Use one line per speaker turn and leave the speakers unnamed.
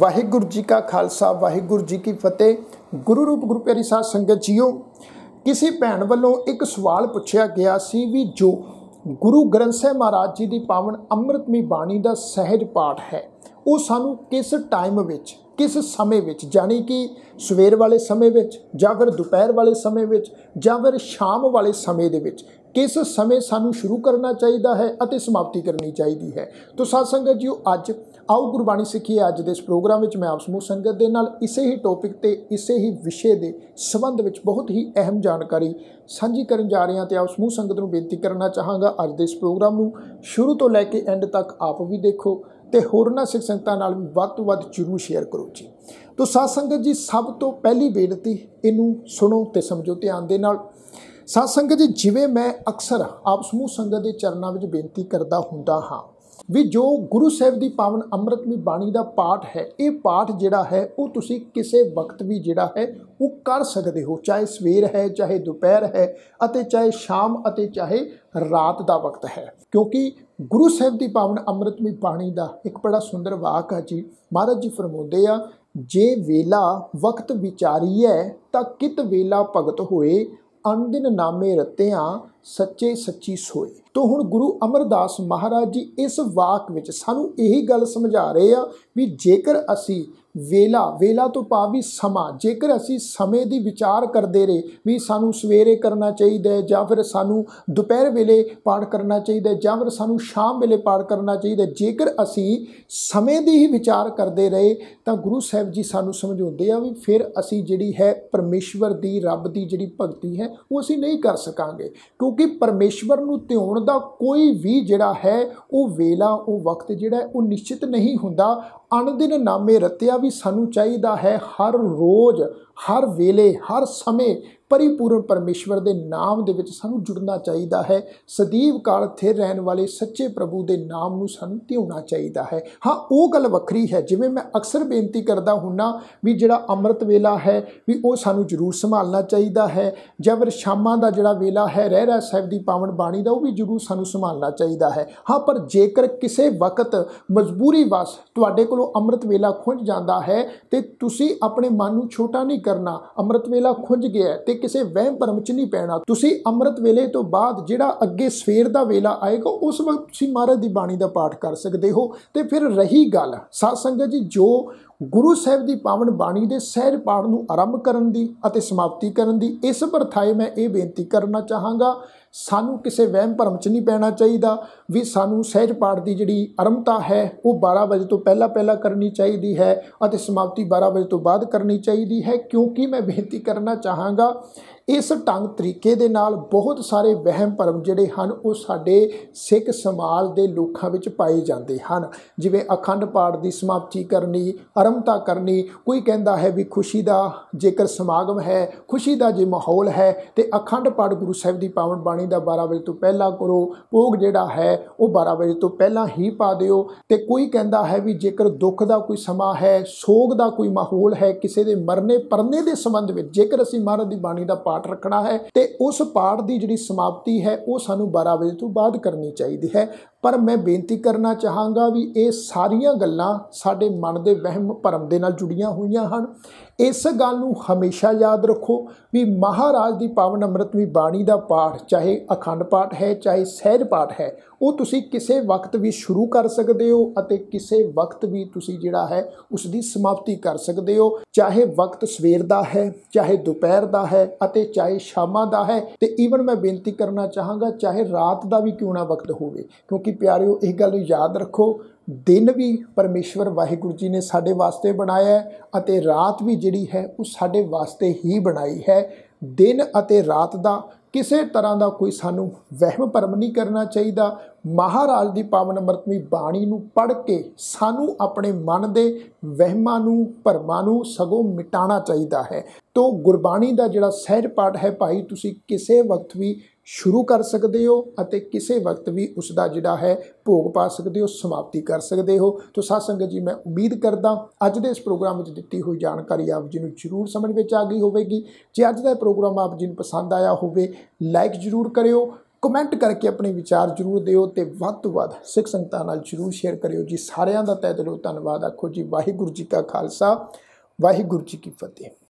ਵਾਹਿਗੁਰੂ ਜੀ ਕਾ ਖਾਲਸਾ ਵਾਹਿਗੁਰੂ ਜੀ ਕੀ ਫਤਿਹ ਗੁਰੂ ਰੂਪ ਗੁਰੂ ਪਿਆਰੀ ਸਾਧ ਸੰਗਤ ਜੀਓ ਕਿਸੇ ਭੈਣ ਵੱਲੋਂ ਇੱਕ ਸਵਾਲ ਪੁੱਛਿਆ ਗਿਆ ਸੀ ਵੀ ਜੋ ਗੁਰੂ ਗ੍ਰੰਥ ਸਾਹਿਬ ਮਹਾਰਾਜ ਜੀ ਦੀ ਪਾਵਨ ਅੰਮ੍ਰਿਤਮਈ ਬਾਣੀ ਦਾ ਸਹਿਜ ਪਾਠ ਹੈ ਉਹ ਸਾਨੂੰ ਕਿਸ ਟਾਈਮ ਵਿੱਚ ਕਿਸ ਸਮੇਂ ਵਿੱਚ ਜਾਨੀ ਕਿ ਸਵੇਰ ਵਾਲੇ ਸਮੇਂ ਵਿੱਚ ਜਾਂ ਫਿਰ ਦੁਪਹਿਰ ਵਾਲੇ ਸਮੇਂ ਵਿੱਚ ਜਾਂ ਫਿਰ ਸ਼ਾਮ ਵਾਲੇ ਸਮੇਂ ਦੇ ਵਿੱਚ ਕਿਸ ਸਮੇਂ ਸਾਨੂੰ ਸ਼ੁਰੂ ਕਰਨਾ ਚਾਹੀਦਾ ਹੈ ਅਤੇ ਸਮਾਪਤੀ ਕਰਨੀ ਚਾਹੀਦੀ ਹੈ ਤਾਂ ਸਾਧ ਸੰਗਤ ਜੀਓ ਅੱਜ ਆਓ ਗੁਰਬਾਣੀ ਸਿੱਖੀ ਅੱਜ ਦੇ ਇਸ ਪ੍ਰੋਗਰਾਮ ਵਿੱਚ ਮੈਂ ਆਪ ਸਮੂਹ ਸੰਗਤ ਦੇ ਨਾਲ ਇਸੇ ਹੀ ਟੌਪਿਕ ਤੇ ਇਸੇ ਹੀ ਵਿਸ਼ੇ ਦੇ ਸੰਬੰਧ ਵਿੱਚ ਬਹੁਤ ਹੀ ਅਹਿਮ ਜਾਣਕਾਰੀ ਸਾਂਝੀ ਕਰਨ ਜਾ ਰਹੇ ਹਾਂ ਤੇ ਆਪ ਸਮੂਹ ਸੰਗਤ ਨੂੰ ਬੇਨਤੀ ਕਰਨਾ ਚਾਹਾਂਗਾ ਅੱਜ ਦੇ ਇਸ ਪ੍ਰੋਗਰਾਮ ਨੂੰ ਸ਼ੁਰੂ ਤੋਂ ਲੈ ਕੇ ਐਂਡ ਤੱਕ ਆਪ ਵੀ ਦੇਖੋ ਤੇ ਹੋਰਨਾਂ ਸਿੱਖ ਸੰਗਤਾਂ ਨਾਲ ਵੀ ਵੱਧ ਤੋਂ ਵੱਧ ਜ਼ਰੂਰ ਸ਼ੇਅਰ ਕਰੋ ਜੀ ਤੋਂ ਸਾਧ ਸੰਗਤ ਜੀ ਸਭ ਤੋਂ ਪਹਿਲੀ ਬੇਨਤੀ ਇਹਨੂੰ ਸੁਣੋ ਤੇ ਸਮਝੋ ਧਿਆਨ ਦੇ ਨਾਲ ਸਾਧ ਸੰਗਤ ਜੀ ਜਿਵੇਂ ਮੈਂ ਅਕਸਰ ਆਪ ਸਮੂਹ ਸੰਗਤ ਦੇ ਚਰਨਾਂ ਵਿੱਚ ਬੇਨਤੀ ਕਰਦਾ ਹੁੰਦਾ ਹਾਂ ਵੀ ਜੋ ਗੁਰੂ ਸਾਹਿਬ ਦੀ ਪਾਵਨ ਅੰਮ੍ਰਿਤਮੀ ਬਾਣੀ ਦਾ ਪਾਠ ਹੈ ਇਹ ਪਾਠ ਜਿਹੜਾ ਹੈ ਉਹ ਤੁਸੀਂ ਕਿਸੇ ਵਕਤ ਵੀ ਜਿਹੜਾ ਹੈ ਉਹ ਕਰ ਸਕਦੇ ਹੋ ਚਾਹੇ ਸਵੇਰ ਹੈ ਚਾਹੇ ਦੁਪਹਿਰ ਹੈ ਅਤੇ ਚਾਹੇ ਸ਼ਾਮ ਅਤੇ ਚਾਹੇ ਰਾਤ ਦਾ ਵਕਤ ਹੈ ਕਿਉਂਕਿ ਗੁਰੂ ਸਾਹਿਬ ਦੀ ਪਾਵਨ ਅੰਮ੍ਰਿਤਮੀ ਬਾਣੀ ਦਾ ਇੱਕ ਬੜਾ ਸੁੰਦਰ ਵਾਕ ਹੈ ਜੀ ਮਹਾਰਾਜ ਜੀ ਫਰਮਾਉਂਦੇ ਆ ਜੇ ਵੇਲਾ ਵਕਤ ਵਿਚਾਰੀਐ ਤਾਂ ਕਿਤ ਵੇਲਾ ਭਗਤ ਹੋਏ ਅੰਦਿਨ ਨਾਮੇ ਰਤਿਆਂ ਸੱਚੇ ਸੱਚੀ ਸੋਏ ਤੋਂ ਹੁਣ ਗੁਰੂ ਅਮਰਦਾਸ ਮਹਾਰਾਜ ਜੀ ਇਸ ਵਾਕ ਵਿੱਚ ਸਾਨੂੰ ਇਹੀ ਗੱਲ ਸਮਝਾ ਰਹੇ ਆ ਵੀ ਜੇਕਰ ਅਸੀਂ ਵੇਲਾ ਵੇਲਾ ਤੋਂ ਪਾ ਵੀ ਸਮਾਂ ਜੇਕਰ ਅਸੀਂ ਸਮੇਂ ਦੀ ਵਿਚਾਰ ਕਰਦੇ ਰਹੇ ਵੀ ਸਾਨੂੰ ਸਵੇਰੇ ਕਰਨਾ ਚਾਹੀਦਾ ਹੈ ਜਾਂ ਫਿਰ ਸਾਨੂੰ ਦੁਪਹਿਰ ਵੇਲੇ ਪਾਠ ਕਰਨਾ ਚਾਹੀਦਾ ਜਾਂ ਫਿਰ ਸਾਨੂੰ ਸ਼ਾਮ ਵੇਲੇ ਪਾਠ ਕਰਨਾ ਚਾਹੀਦਾ ਜੇਕਰ ਅਸੀਂ ਸਮੇਂ ਦੀ ਹੀ ਵਿਚਾਰ ਕਰਦੇ ਰਹੇ ਤਾਂ ਗੁਰੂ ਸਾਹਿਬ ਜੀ ਸਾਨੂੰ ਸਮਝਾਉਂਦੇ ਆ ਵੀ ਫਿਰ ਅਸੀਂ ਜਿਹੜੀ ਹੈ ਪਰਮੇਸ਼ਵਰ ਦੀ ਰੱਬ ਦੀ ਜਿਹੜੀ ਭਗਤੀ ਹੈ ਉਹ ਅਸੀਂ ਨਹੀਂ ਕਰ ਸਕਾਂਗੇ ਕਿਉਂ ਕਿਉਂਕਿ ਪਰਮੇਸ਼ਵਰ ਨੂੰ ਧਿਆਉਣ ਦਾ ਕੋਈ ਵੀ ਜਿਹੜਾ ਹੈ ਉਹ ਵੇਲਾ ਉਹ ਵਕਤ ਜਿਹੜਾ ਉਹ ਨਿਸ਼ਚਿਤ ਨਹੀਂ ਹੁੰਦਾ ਅਣਦਿਨ ਨਾਮੇ ਰਤਿਆ ਵੀ ਸਾਨੂੰ ਚਾਹੀਦਾ ਹੈ ਹਰ ਰੋਜ਼ ਹਰ ਵੇਲੇ ਹਰ ਸਮੇਂ ਪਰਿਪੂਰਨ ਪਰਮੇਸ਼ਵਰ ਦੇ ਨਾਮ ਦੇ ਵਿੱਚ ਸਾਨੂੰ ਜੁੜਨਾ ਚਾਹੀਦਾ ਹੈ ਸਦੀਵ ਕਾਲ ਥੇ ਰਹਿਣ ਵਾਲੇ ਸੱਚੇ ਪ੍ਰਭੂ ਦੇ ਨਾਮ ਨੂੰ ਸਾਨੂੰ ਧਿਉਣਾ ਚਾਹੀਦਾ ਹੈ ਹਾਂ ਉਹ ਗੱਲ ਵੱਖਰੀ ਹੈ ਜਿਵੇਂ ਮੈਂ ਅਕਸਰ ਬੇਨਤੀ ਕਰਦਾ ਹੁੰਨਾ ਵੀ ਜਿਹੜਾ ਅੰਮ੍ਰਿਤ ਵੇਲਾ ਹੈ ਵੀ ਉਹ ਸਾਨੂੰ ਜ਼ਰੂਰ ਸੰਭਾਲਣਾ ਚਾਹੀਦਾ ਹੈ ਜਬਰ ਸ਼ਾਮਾਂ ਦਾ ਜਿਹੜਾ ਵੇਲਾ ਹੈ ਰਹਿ ਰਹਿ ਸਾਹਿਬ ਦੀ ਪਾਵਨ ਬਾਣੀ ਦਾ ਉਹ ਵੀ ਜ਼ਰੂਰ ਸਾਨੂੰ ਸੰਭਾਲਣਾ ਚਾਹੀਦਾ ਹੈ ਹਾਂ ਪਰ ਜੇਕਰ ਕਿਸੇ ਵਕਤ ਮਜਬੂਰੀ ਵਸ ਤੁਹਾਡੇ ਕੋਲੋਂ ਅੰਮ੍ਰਿਤ ਵੇਲਾ ਖੁੰਝ ਜਾਂਦਾ ਹੈ ਤੇ ਤੁਸੀਂ ਆਪਣੇ ਮਨ ਨੂੰ ਛੋਟਾ ਨਹੀਂ ਕਰਨਾ ਅੰਮ੍ਰਿਤ ਵੇਲਾ ਖੁੰਝ ਗਿਆ ਤੇ ਕਿਸੇ ਵਹਿਮ ਭਰਮ ਚ ਨਹੀਂ ਪੈਣਾ ਤੁਸੀਂ ਅੰਮ੍ਰਿਤ ਵੇਲੇ ਤੋਂ ਬਾਅਦ ਜਿਹੜਾ ਅੱਗੇ ਸਵੇਰ ਦਾ ਵੇਲਾ ਆਏਗਾ ਉਸ ਵਕਤ ਤੁਸੀਂ ਮਹਾਰਾਜ ਦੀ ਬਾਣੀ ਦਾ ਪਾਠ ਕਰ ਸਕਦੇ ਹੋ ਤੇ ਫਿਰ ਰਹੀ ਗੱਲ ਸਾਧ ਸੰਗਤ ਜੀ ਜੋ ਗੁਰੂ ਸਾਹਿਬ ਦੀ ਪਾਵਨ ਬਾਣੀ ਦੇ ਸਹਿਜ ਪਾਠ ਨੂੰ ਆਰੰਭ ਕਰਨ ਦੀ ਅਤੇ ਸਮਾਪਤੀ ਕਰਨ ਦੀ ਇਸ ਪਰਥਾਏ ਮੈਂ ਇਹ ਬੇਨਤੀ ਕਰਨਾ ਚਾਹਾਂਗਾ ਸਾਨੂੰ ਕਿਸੇ ਵਹਿਮ ਭਰਮ 'ਚ ਨਹੀਂ ਪੈਣਾ ਚਾਹੀਦਾ ਵੀ ਸਾਨੂੰ ਸਹਿਜ ਪਾਠ ਦੀ ਜਿਹੜੀ ਆਰੰਭਤਾ ਹੈ ਉਹ 12 ਵਜੇ ਤੋਂ ਪਹਿਲਾਂ ਪਹਿਲਾਂ ਕਰਨੀ ਚਾਹੀਦੀ ਹੈ ਅਤੇ ਸਮਾਪਤੀ 12 ਵਜੇ ਤੋਂ ਬਾਅਦ ਕਰਨੀ ਚਾਹੀਦੀ ਹੈ ਕਿਉਂਕਿ ਮੈਂ ਬੇਨਤੀ ਕਰਨਾ ਚਾਹਾਂਗਾ ਇਸ ਢੰਗ ਤਰੀਕੇ ਦੇ ਨਾਲ ਬਹੁਤ ਸਾਰੇ ਵਹਿਮ ਭਰਮ ਜਿਹੜੇ ਹਨ ਉਹ ਸਾਡੇ ਸਿੱਖ ਸਮਾਜ ਦੇ ਲੋਕਾਂ ਵਿੱਚ ਪਾਏ ਜਾਂਦੇ ਹਨ ਜਿਵੇਂ ਅਖੰਡ ਪਾਠ ਦੀ ਸਮਾਪਤੀ ਕਰਨੀ ਆਰੰਭਤਾ ਕਰਨੀ ਕੋਈ ਕਹਿੰਦਾ ਹੈ ਵੀ ਖੁਸ਼ੀ ਦਾ ਜੇਕਰ ਸਮਾਗਮ ਹੈ ਖੁਸ਼ੀ ਦਾ ਜੇ ਮਾਹੌਲ ਹੈ ਤੇ ਅਖੰਡ ਪਾਠ ਗੁਰੂ ਸਾਹਿਬ ਦੀ ਪਾਵਨ ਬਾਣੀ ਦਾ 12 ਵਜੇ ਤੋਂ ਪਹਿਲਾਂ ਕਰੋ ਭੋਗ ਜਿਹੜਾ ਹੈ ਉਹ 12 ਵਜੇ ਤੋਂ ਪਹਿਲਾਂ ਹੀ ਪਾ ਦਿਓ ਤੇ ਕੋਈ ਕਹਿੰਦਾ ਹੈ ਵੀ ਜੇਕਰ ਦੁੱਖ ਦਾ ਕੋਈ ਸਮਾਂ ਹੈ ਸੋਗ ਦਾ ਕੋਈ ਮਾਹੌਲ ਹੈ ਕਿਸੇ ਦੇ ਮਰਨੇ ਪਰਨੇ ਦੇ ਸੰਬੰਧ ਵਿੱਚ ਜੇਕਰ ਅਸੀਂ ਮਹਾਰਾਜ ਦੀ ਬਾਣੀ ਦਾ ਪਾਠ ਪਾਠ ਰੱਖਣਾ ਹੈ ਤੇ ਉਸ ਪਾਠ ਦੀ ਜਿਹੜੀ ਸਮਾਪਤੀ ਹੈ ਉਹ ਸਾਨੂੰ 12 ਵਜੇ ਤੋਂ ਬਾਅਦ ਕਰਨੀ ਚਾਹੀਦੀ ਹੈ ਪਰ ਮੈਂ ਬੇਨਤੀ ਕਰਨਾ ਚਾਹਾਂਗਾ ਵੀ ਇਹ ਸਾਰੀਆਂ ਗੱਲਾਂ ਸਾਡੇ ਮਨ ਦੇ ਵਹਿਮ ਭਰਮ ਦੇ ਨਾਲ ਜੁੜੀਆਂ ਹੋਈਆਂ ਹਨ ਇਸ ਗੱਲ ਨੂੰ ਹਮੇਸ਼ਾ ਯਾਦ ਰੱਖੋ ਵੀ ਮਹਾਰਾਜ ਦੀ ਪਾਵਨ ਵੀ ਬਾਣੀ ਦਾ ਪਾਠ ਚਾਹੇ ਅਖੰਡ ਪਾਠ ਹੈ ਚਾਹੇ ਸਹਿਜ ਪਾਠ ਹੈ ਉਹ ਤੁਸੀਂ ਕਿਸੇ ਵਕਤ ਵੀ ਸ਼ੁਰੂ ਕਰ ਸਕਦੇ ਹੋ ਅਤੇ ਕਿਸੇ ਵਕਤ ਵੀ ਤੁਸੀਂ ਜਿਹੜਾ ਹੈ ਉਸ ਦੀ ਸਮਾਪਤੀ ਕਰ ਸਕਦੇ ਹੋ ਚਾਹੇ ਵਕਤ ਸਵੇਰ ਦਾ ਹੈ ਚਾਹੇ ਦੁਪਹਿਰ ਦਾ ਹੈ ਅਤੇ ਚਾਹੇ ਸ਼ਾਮਾਂ ਦਾ ਹੈ ਤੇ ਈਵਨ ਮੈਂ ਬੇਨਤੀ ਕਰਨਾ ਚਾਹਾਂਗਾ ਚਾਹੇ ਰਾਤ ਦਾ ਵੀ ਕਿਉਂ ਨਾ ਵਕਤ ਹੋਵੇ ਕਿਉਂਕਿ ਪਿਆਰਿਓ ਇਹ ਗੱਲ ਯਾਦ ਰੱਖੋ ਦਿਨ ਵੀ ਪਰਮੇਸ਼ਵਰ ਵਾਹਿਗੁਰੂ ਜੀ ਨੇ ਸਾਡੇ ਵਾਸਤੇ ਬਣਾਇਆ ਅਤੇ ਰਾਤ ਵੀ ਜਿਹੜੀ ਹੈ ਉਹ ਸਾਡੇ ਵਾਸਤੇ ਹੀ ਬਣਾਈ ਹੈ ਦਿਨ ਅਤੇ ਰਾਤ ਦਾ ਕਿਸੇ ਤਰ੍ਹਾਂ ਦਾ ਕੋਈ ਸਾਨੂੰ ਵਹਿਮ ਭਰਮ ਨਹੀਂ ਕਰਨਾ ਚਾਹੀਦਾ ਮਹਾਰਾਜ ਦੀ ਪਾਵਨ ਅਮਰਤਮੀ ਬਾਣੀ ਨੂੰ ਪੜ੍ਹ ਕੇ ਸਾਨੂੰ ਆਪਣੇ ਮਨ ਦੇ ਵਹਿਮਾਂ ਨੂੰ ਭਰਮਾਂ ਨੂੰ ਸਗੋਂ ਮਿਟਾਣਾ ਚਾਹੀਦਾ ਹੈ ਤੋਂ ਗੁਰਬਾਣੀ ਦਾ ਜਿਹੜਾ ਸਹਿਜ ਪਾਠ ਹੈ ਭਾਈ ਤੁਸੀਂ ਕਿਸੇ ਵਕਤ ਵੀ ਸ਼ੁਰੂ ਕਰ ਸਕਦੇ ਹੋ ਅਤੇ ਕਿਸੇ ਵਕਤ ਵੀ ਉਸ ਦਾ ਜਿਹੜਾ ਹੈ ਭੋਗ ਪਾ ਸਕਦੇ ਹੋ ਸਮਾਪਤੀ ਕਰ ਸਕਦੇ ਹੋ ਤੋਂ ਸਾਧ ਸੰਗਤ ਜੀ ਮੈਂ ਉਮੀਦ ਕਰਦਾ ਅੱਜ ਦੇ ਇਸ ਪ੍ਰੋਗਰਾਮ ਵਿੱਚ ਦਿੱਤੀ ਹੋਈ ਜਾਣਕਾਰੀ ਆਪ ਜੀ ਨੂੰ ਜ਼ਰੂਰ ਸਮਝ ਵਿੱਚ ਆ ਗਈ ਹੋਵੇਗੀ ਜੇ ਅੱਜ ਦਾ ਪ੍ਰੋਗਰਾਮ ਆਪ ਜੀ ਨੂੰ ਪਸੰਦ ਆਇਆ ਹੋਵੇ ਲਾਈਕ ਜ਼ਰੂਰ ਕਰਿਓ ਕਮੈਂਟ ਕਰਕੇ ਆਪਣੇ ਵਿਚਾਰ ਜਰੂਰ ਦਿਓ ਤੇ ਵੱਧ ਤੋਂ ਵੱਧ ਸਿੱਖ ਸੰਗਤਾਂ ਨਾਲ ਜਰੂਰ ਸ਼ੇਅਰ ਕਰਿਓ ਜੀ ਸਾਰਿਆਂ ਦਾ ਤਹਿ ਦਿਲੋਂ ਧੰਨਵਾਦ ਆਖੋ ਜੀ ਵਾਹਿਗੁਰੂ ਜੀ ਕਾ ਖਾਲਸਾ ਵਾਹਿਗੁਰੂ ਜੀ ਕੀ ਫਤਿਹ